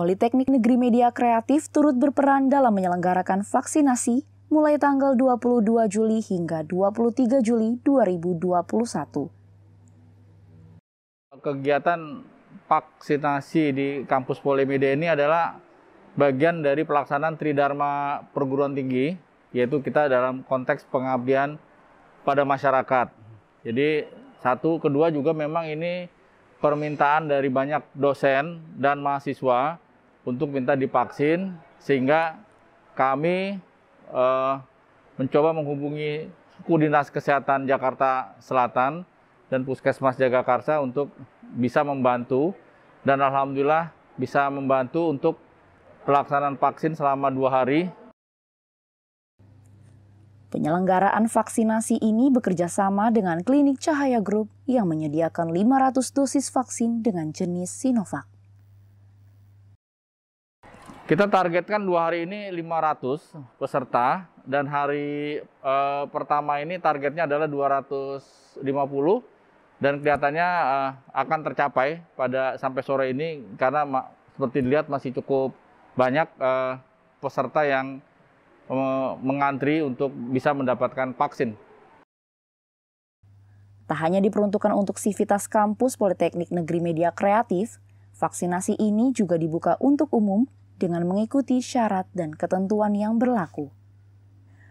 Politeknik Negeri Media Kreatif turut berperan dalam menyelenggarakan vaksinasi mulai tanggal 22 Juli hingga 23 Juli 2021. Kegiatan vaksinasi di kampus Polimedia ini adalah bagian dari pelaksanaan Tridharma perguruan tinggi, yaitu kita dalam konteks pengabdian pada masyarakat. Jadi satu, kedua juga memang ini permintaan dari banyak dosen dan mahasiswa untuk minta divaksin sehingga kami uh, mencoba menghubungi suku dinas kesehatan Jakarta Selatan dan Puskesmas Jagakarsa untuk bisa membantu dan alhamdulillah bisa membantu untuk pelaksanaan vaksin selama dua hari. Penyelenggaraan vaksinasi ini bekerja sama dengan Klinik Cahaya Group yang menyediakan 500 dosis vaksin dengan jenis Sinovac. Kita targetkan dua hari ini 500 peserta dan hari e, pertama ini targetnya adalah 250 dan kelihatannya e, akan tercapai pada sampai sore ini karena ma, seperti dilihat masih cukup banyak e, peserta yang e, mengantri untuk bisa mendapatkan vaksin. Tak hanya diperuntukkan untuk sivitas kampus Politeknik Negeri Media Kreatif, vaksinasi ini juga dibuka untuk umum dengan mengikuti syarat dan ketentuan yang berlaku.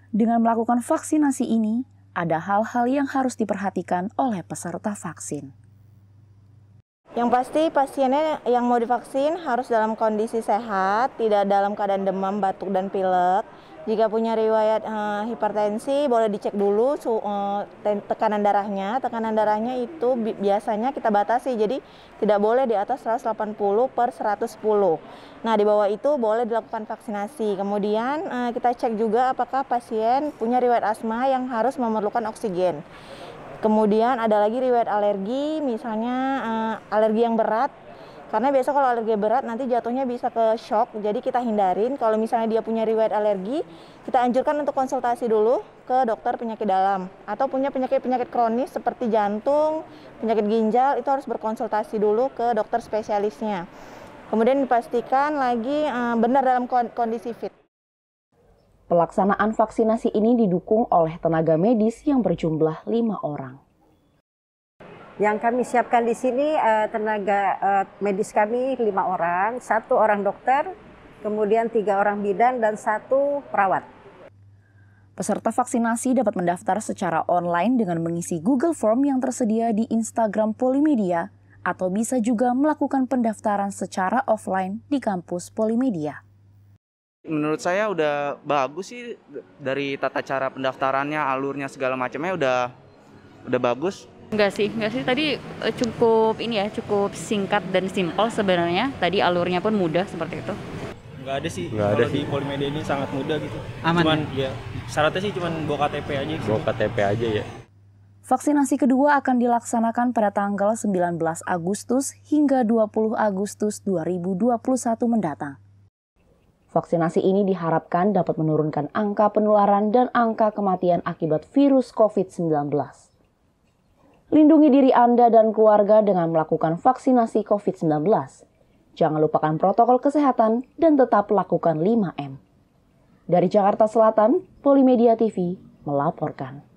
Dengan melakukan vaksinasi ini, ada hal-hal yang harus diperhatikan oleh peserta vaksin. Yang pasti pasiennya yang mau divaksin harus dalam kondisi sehat, tidak dalam keadaan demam, batuk, dan pilek jika punya riwayat uh, hipertensi, boleh dicek dulu su, uh, tekanan darahnya. Tekanan darahnya itu bi biasanya kita batasi, jadi tidak boleh di atas 180 per 110. Nah, di bawah itu boleh dilakukan vaksinasi. Kemudian uh, kita cek juga apakah pasien punya riwayat asma yang harus memerlukan oksigen. Kemudian ada lagi riwayat alergi, misalnya uh, alergi yang berat karena biasa kalau alergi berat nanti jatuhnya bisa ke shock, jadi kita hindarin. Kalau misalnya dia punya riwayat alergi, kita anjurkan untuk konsultasi dulu ke dokter penyakit dalam atau punya penyakit-penyakit kronis seperti jantung, penyakit ginjal itu harus berkonsultasi dulu ke dokter spesialisnya. Kemudian dipastikan lagi eh, benar dalam kondisi fit. Pelaksanaan vaksinasi ini didukung oleh tenaga medis yang berjumlah lima orang. Yang kami siapkan di sini uh, tenaga uh, medis kami lima orang, satu orang dokter, kemudian tiga orang bidan dan satu perawat. Peserta vaksinasi dapat mendaftar secara online dengan mengisi Google Form yang tersedia di Instagram Polimedia atau bisa juga melakukan pendaftaran secara offline di kampus Polimedia. Menurut saya udah bagus sih dari tata cara pendaftarannya, alurnya segala macamnya udah udah bagus. Enggak sih, enggak sih. Tadi eh, cukup ini ya, cukup singkat dan simpel sebenarnya. Tadi alurnya pun mudah seperti itu. Enggak ada sih. Enggak ada sih. di Polimedia ini sangat mudah gitu. Aman. Cuman ya, ya syaratnya sih cuman bawa KTP aja. Gitu. Bawa KTP aja ya. Vaksinasi kedua akan dilaksanakan pada tanggal 19 Agustus hingga 20 Agustus 2021 mendatang. Vaksinasi ini diharapkan dapat menurunkan angka penularan dan angka kematian akibat virus COVID-19. Lindungi diri Anda dan keluarga dengan melakukan vaksinasi COVID-19. Jangan lupakan protokol kesehatan dan tetap lakukan 5M. Dari Jakarta Selatan, Polimedia TV melaporkan.